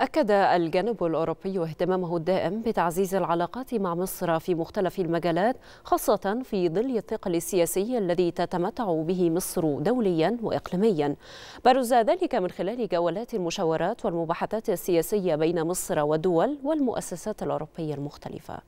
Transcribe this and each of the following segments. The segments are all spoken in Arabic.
أكد الجانب الأوروبي اهتمامه الدائم بتعزيز العلاقات مع مصر في مختلف المجالات خاصة في ظل الثقل السياسي الذي تتمتع به مصر دوليا وإقليميا برز ذلك من خلال جولات المشاورات والمباحثات السياسية بين مصر والدول والمؤسسات الأوروبية المختلفة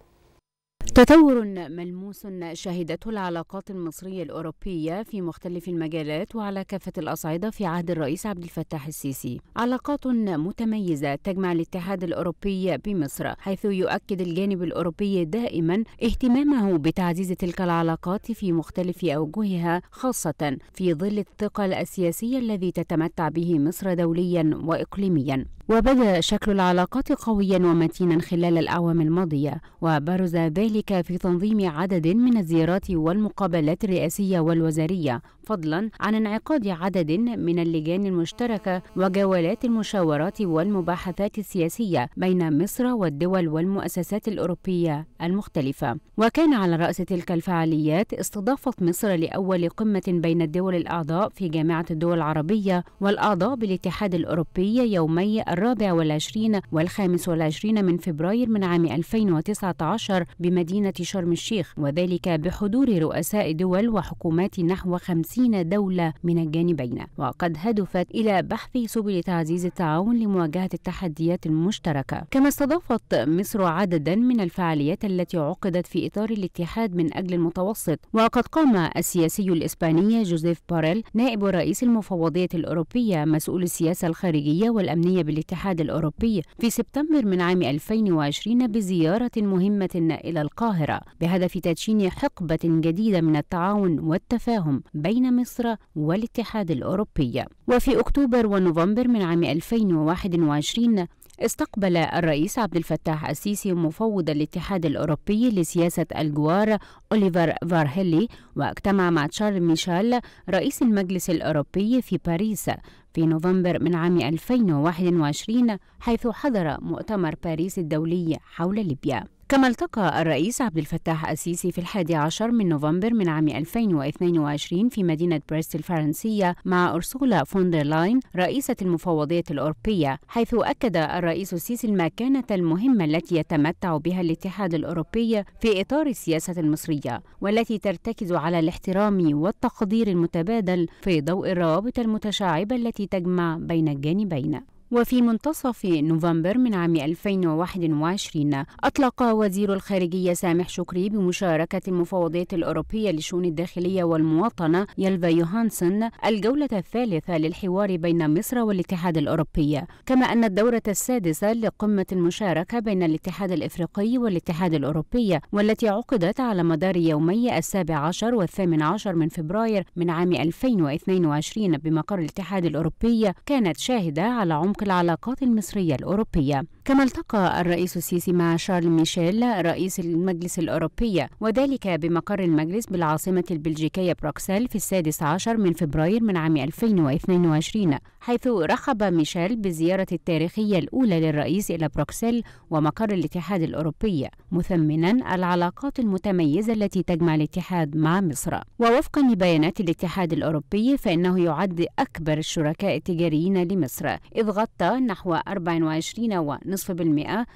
تطور ملموس شهدته العلاقات المصرية الأوروبية في مختلف المجالات وعلى كافة الأصعدة في عهد الرئيس عبد الفتاح السيسي علاقات متميزة تجمع الاتحاد الأوروبي بمصر حيث يؤكد الجانب الأوروبي دائما اهتمامه بتعزيز تلك العلاقات في مختلف أوجهها خاصة في ظل الثقل السياسي الذي تتمتع به مصر دوليا وإقليميا وبدا شكل العلاقات قويا ومتينا خلال الاعوام الماضيه وبرز ذلك في تنظيم عدد من الزيارات والمقابلات الرئاسيه والوزاريه فضلا عن انعقاد عدد من اللجان المشتركة وجولات المشاورات والمباحثات السياسية بين مصر والدول والمؤسسات الأوروبية المختلفة وكان على رأس تلك الفعاليات استضافة مصر لأول قمة بين الدول الأعضاء في جامعة الدول العربية والأعضاء بالاتحاد الأوروبي يومي الرابع والعشرين والخامس والعشرين من فبراير من عام 2019 بمدينة شرم الشيخ وذلك بحضور رؤساء دول وحكومات نحو 50 خمسين دولة من الجانبين وقد هدفت إلى بحث سبل تعزيز التعاون لمواجهة التحديات المشتركة كما استضافت مصر عددا من الفعاليات التي عقدت في إطار الاتحاد من أجل المتوسط وقد قام السياسي الإسباني جوزيف باريل نائب رئيس المفوضية الأوروبية مسؤول السياسة الخارجية والأمنية بالاتحاد الأوروبي في سبتمبر من عام 2020 بزيارة مهمة إلى القاهرة بهدف تدشين حقبة جديدة من التعاون والتفاهم بين بين مصر والاتحاد الأوروبي وفي أكتوبر ونوفمبر من عام 2021 استقبل الرئيس عبد الفتاح السيسي مفوض الاتحاد الأوروبي لسياسة الجوار أوليفر فارهيلي واجتمع مع تشارل ميشال رئيس المجلس الأوروبي في باريس في نوفمبر من عام 2021 حيث حضر مؤتمر باريس الدولي حول ليبيا كما التقى الرئيس عبد الفتاح السيسي في الحادي عشر من نوفمبر من عام 2022 في مدينة بريست الفرنسية مع أرسولا فوندرلاين لاين رئيسة المفوضية الأوروبية حيث أكد الرئيس السيسي المكانة المهمة التي يتمتع بها الاتحاد الأوروبي في إطار السياسة المصرية والتي ترتكز على الاحترام والتقدير المتبادل في ضوء الروابط المتشعبة التي تجمع بين الجانبين وفي منتصف نوفمبر من عام 2021 أطلق وزير الخارجية سامح شكري بمشاركة المفوضية الأوروبية لشؤون الداخلية والمواطنة يلفا يوهانسن الجولة الثالثة للحوار بين مصر والاتحاد الأوروبي كما أن الدورة السادسة لقمة المشاركة بين الاتحاد الإفريقي والاتحاد الأوروبي والتي عقدت على مدار يومي السابع عشر والثامن عشر من فبراير من عام 2022 بمقر الاتحاد الأوروبي كانت شاهدة على عمق العلاقات المصرية الأوروبية كما التقى الرئيس السيسي مع شارل ميشيل رئيس المجلس الأوروبي وذلك بمقر المجلس بالعاصمة البلجيكية بروكسل في السادس عشر من فبراير من عام 2022 حيث رحب ميشيل بالزيارة التاريخية الأولى للرئيس إلى بروكسل ومقر الاتحاد الأوروبي مثمنا العلاقات المتميزة التي تجمع الاتحاد مع مصر ووفقا لبيانات الاتحاد الأوروبي فإنه يعد أكبر الشركاء التجاريين لمصر إذ غطى حتى نحو 24.5%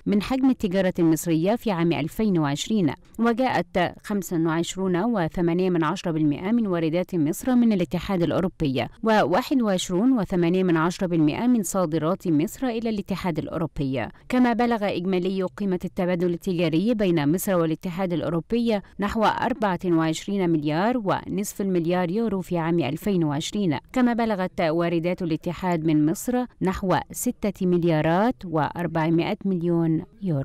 من حجم التجارة المصرية في عام 2020 وجاءت 25.8% من واردات مصر من الاتحاد الأوروبي و21.8% من صادرات مصر إلى الاتحاد الأوروبي كما بلغ إجمالي قيمة التبادل التجاري بين مصر والاتحاد الأوروبي نحو 24 مليار ونصف المليار يورو في عام 2020 كما بلغت واردات الاتحاد من مصر نحو ستة مليارات وأربعمائة مليون يورو